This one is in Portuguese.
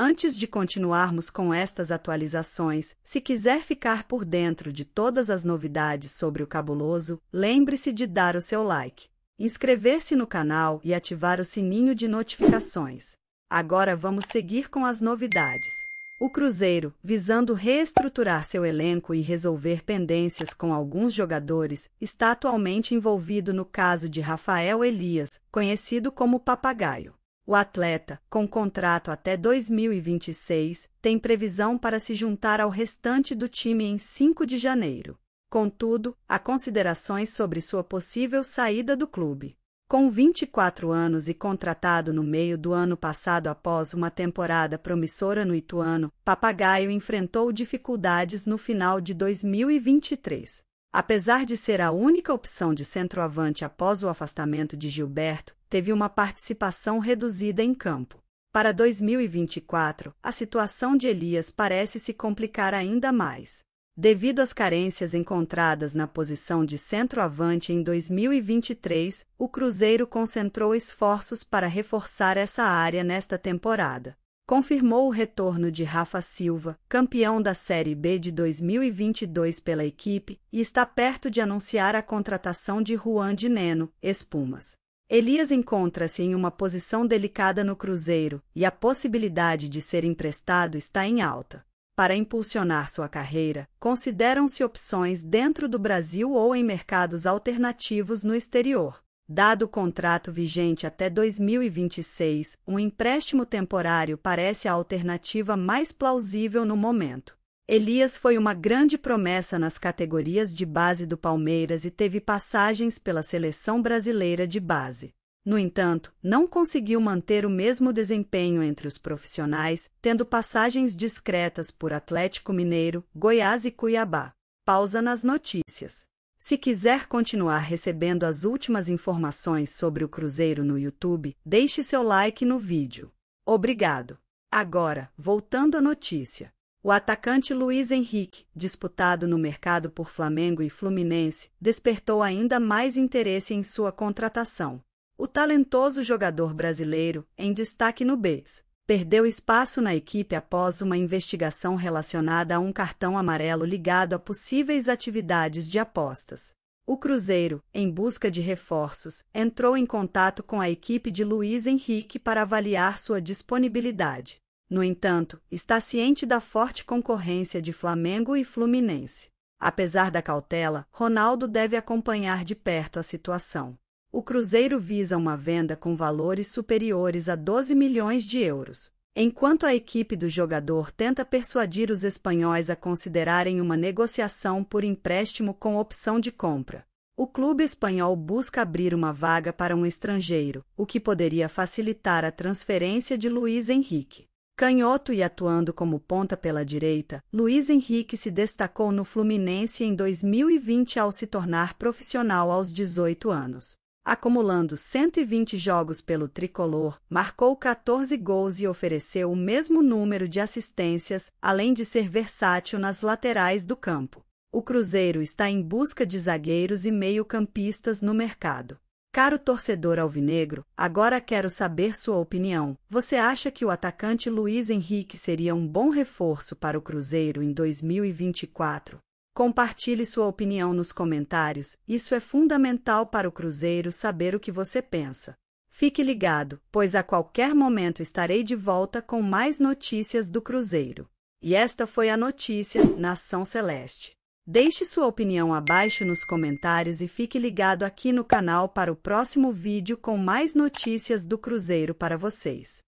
Antes de continuarmos com estas atualizações, se quiser ficar por dentro de todas as novidades sobre o cabuloso, lembre-se de dar o seu like, inscrever-se no canal e ativar o sininho de notificações. Agora vamos seguir com as novidades. O Cruzeiro, visando reestruturar seu elenco e resolver pendências com alguns jogadores, está atualmente envolvido no caso de Rafael Elias, conhecido como Papagaio. O atleta, com contrato até 2026, tem previsão para se juntar ao restante do time em 5 de janeiro. Contudo, há considerações sobre sua possível saída do clube. Com 24 anos e contratado no meio do ano passado após uma temporada promissora no Ituano, Papagaio enfrentou dificuldades no final de 2023. Apesar de ser a única opção de centroavante após o afastamento de Gilberto, teve uma participação reduzida em campo. Para 2024, a situação de Elias parece se complicar ainda mais. Devido às carências encontradas na posição de centroavante em 2023, o Cruzeiro concentrou esforços para reforçar essa área nesta temporada confirmou o retorno de Rafa Silva, campeão da Série B de 2022 pela equipe, e está perto de anunciar a contratação de Juan de Neno, Espumas. Elias encontra-se em uma posição delicada no Cruzeiro e a possibilidade de ser emprestado está em alta. Para impulsionar sua carreira, consideram-se opções dentro do Brasil ou em mercados alternativos no exterior. Dado o contrato vigente até 2026, um empréstimo temporário parece a alternativa mais plausível no momento. Elias foi uma grande promessa nas categorias de base do Palmeiras e teve passagens pela seleção brasileira de base. No entanto, não conseguiu manter o mesmo desempenho entre os profissionais, tendo passagens discretas por Atlético Mineiro, Goiás e Cuiabá. Pausa nas notícias. Se quiser continuar recebendo as últimas informações sobre o cruzeiro no YouTube, deixe seu like no vídeo. Obrigado. Agora, voltando à notícia. O atacante Luiz Henrique, disputado no mercado por Flamengo e Fluminense, despertou ainda mais interesse em sua contratação. O talentoso jogador brasileiro, em destaque no BES, perdeu espaço na equipe após uma investigação relacionada a um cartão amarelo ligado a possíveis atividades de apostas. O Cruzeiro, em busca de reforços, entrou em contato com a equipe de Luiz Henrique para avaliar sua disponibilidade. No entanto, está ciente da forte concorrência de Flamengo e Fluminense. Apesar da cautela, Ronaldo deve acompanhar de perto a situação. O cruzeiro visa uma venda com valores superiores a 12 milhões de euros, enquanto a equipe do jogador tenta persuadir os espanhóis a considerarem uma negociação por empréstimo com opção de compra. O clube espanhol busca abrir uma vaga para um estrangeiro, o que poderia facilitar a transferência de Luiz Henrique. Canhoto e atuando como ponta pela direita, Luiz Henrique se destacou no Fluminense em 2020 ao se tornar profissional aos 18 anos acumulando 120 jogos pelo tricolor, marcou 14 gols e ofereceu o mesmo número de assistências, além de ser versátil nas laterais do campo. O Cruzeiro está em busca de zagueiros e meio-campistas no mercado. Caro torcedor alvinegro, agora quero saber sua opinião. Você acha que o atacante Luiz Henrique seria um bom reforço para o Cruzeiro em 2024? Compartilhe sua opinião nos comentários, isso é fundamental para o Cruzeiro saber o que você pensa. Fique ligado, pois a qualquer momento estarei de volta com mais notícias do Cruzeiro. E esta foi a notícia Nação Celeste. Deixe sua opinião abaixo nos comentários e fique ligado aqui no canal para o próximo vídeo com mais notícias do Cruzeiro para vocês.